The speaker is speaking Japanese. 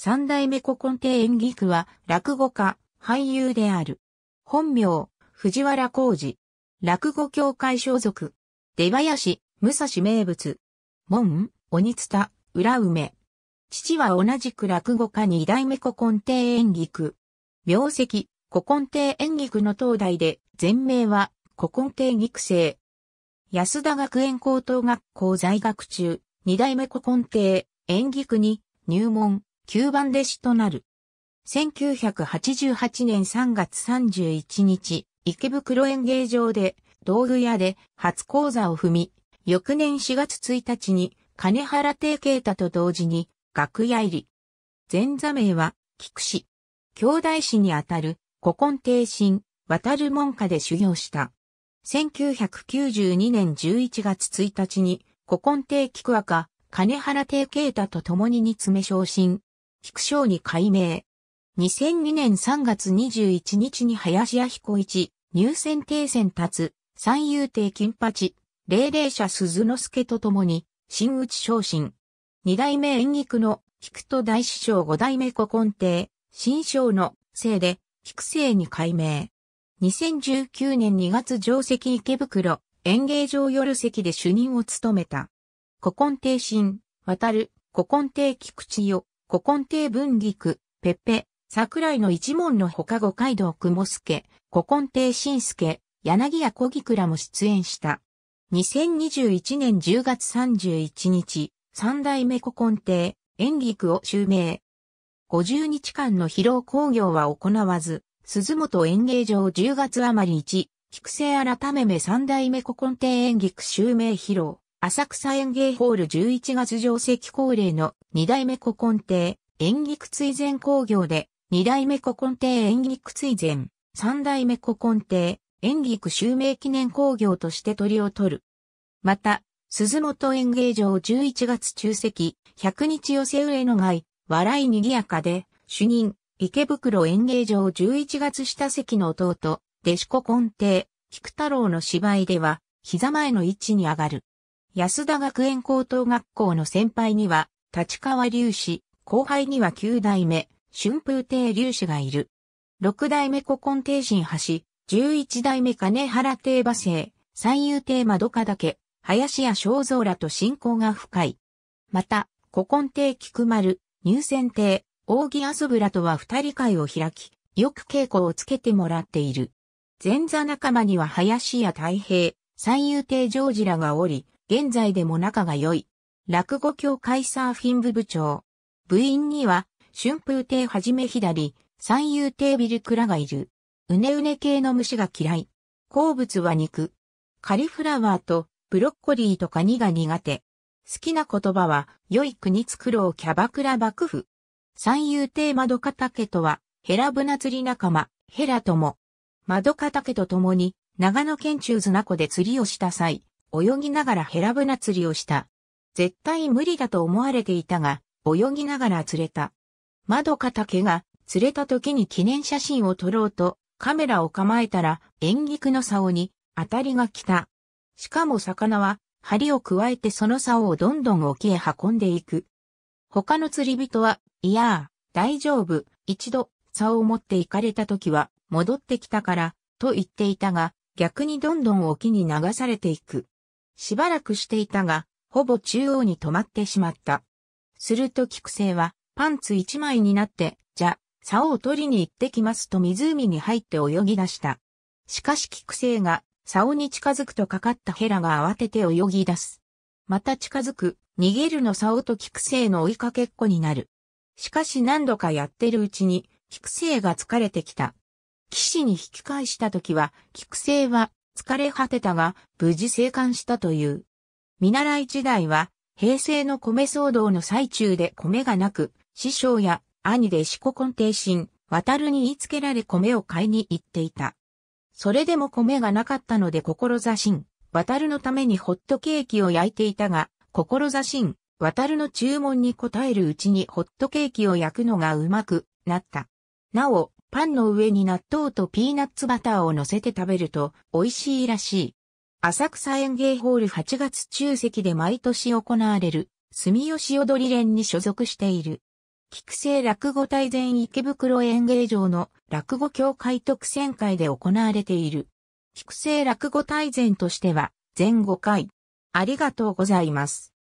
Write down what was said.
三代目古今亭演技区は落語家、俳優である。本名、藤原浩二。落語協会所属。出林、武蔵名物。門、鬼津裏梅。父は同じく落語家二代目古今亭演技区。名跡、古今亭演技区の東大で、全名は古今亭育成。安田学園高等学校在学中、二代目古今亭演技区に入門、9番弟子となる。1988年3月31日、池袋演芸場で道具屋で初講座を踏み、翌年4月1日に金原定慶太と同時に楽屋入り。前座名は菊氏。兄弟子にあたる古今帝神、渡る門下で修行した。1992年11月1日に古今帝菊若、金原定慶太と共に煮詰め昇進。菊章に改名。2002年3月21日に林家彦一、入選定選つ、三遊亭金八、霊霊者鈴之助と共に、新内昇進。二代目演劇の、菊と大師匠五代目古今亭、新章の、せいで、菊生に改名。2019年2月上席池袋、演芸場夜席で主任を務めた。古今亭新、渡る、古今亭菊池よ、古今亭文菊、ペペ、桜井の一門の他五街道雲助、古今亭新助、柳谷小菊らも出演した。2021年10月31日、三代目古今亭、演菊を襲名。50日間の疲労興行は行わず、鈴本演芸場10月余り1、菊生改めめ三代目古今亭演菊襲名披露。浅草園芸ホール11月上席恒例の二代目古今亭演劇追善工業で二代目古今亭演劇追善三代目古今亭演劇襲名記念工業として鳥を取る。また、鈴本演芸場11月中席100日寄せ上の街笑い賑やかで主任池袋演芸場11月下席の弟弟子古今亭菊太郎の芝居では膝前の位置に上がる。安田学園高等学校の先輩には、立川隆史、後輩には九代目、春風亭隆史がいる。六代目古今亭新橋、十一代目金原亭馬生、三遊亭窓家だけ、林家正蔵らと親交が深い。また、古今亭菊丸、入選亭、扇遊ぶらとは二人会を開き、よく稽古をつけてもらっている。前座仲間には林家太平、三遊亭ジョージらがおり、現在でも仲が良い。落語協会サーフィン部部長。部員には、春風亭はじめ左、三遊亭ビルクラがいる。うねうね系の虫が嫌い。好物は肉。カリフラワーとブロッコリーとカニが苦手。好きな言葉は、良い国作ろうキャバクラ幕府。三遊亭窓片家とは、ヘラブナ釣り仲間、ヘラとも。窓片家と共に、長野県中綱湖で釣りをした際、泳ぎながらヘラブナ釣りをした。絶対無理だと思われていたが、泳ぎながら釣れた。窓か竹が釣れた時に記念写真を撮ろうと、カメラを構えたら、縁劇の竿に当たりが来た。しかも魚は、針を加えてその竿をどんどん沖へ運んでいく。他の釣り人は、いやー、大丈夫、一度、竿を持って行かれた時は、戻ってきたから、と言っていたが、逆にどんどん沖に流されていく。しばらくしていたが、ほぼ中央に止まってしまった。すると菊生は、パンツ一枚になって、じゃ、竿を取りに行ってきますと湖に入って泳ぎ出した。しかし菊生が、竿に近づくとかかったヘラが慌てて泳ぎ出す。また近づく、逃げるの竿と菊生の追いかけっこになる。しかし何度かやってるうちに、菊生が疲れてきた。騎士に引き返した時は、菊生は疲れ果てたが、無事生還したという。見習い時代は、平成の米騒動の最中で米がなく、師匠や兄で四股根底神、渡るに言いつけられ米を買いに行っていた。それでも米がなかったので志ん渡るのためにホットケーキを焼いていたが、志ん渡るの注文に応えるうちにホットケーキを焼くのがうまくなった。なお、パンの上に納豆とピーナッツバターを乗せて食べると美味しいらしい。浅草園芸ホール8月中席で毎年行われる住吉踊り連に所属している。菊生落語大全池袋園芸場の落語協会特選会で行われている。菊生落語大全としては全5回。ありがとうございます。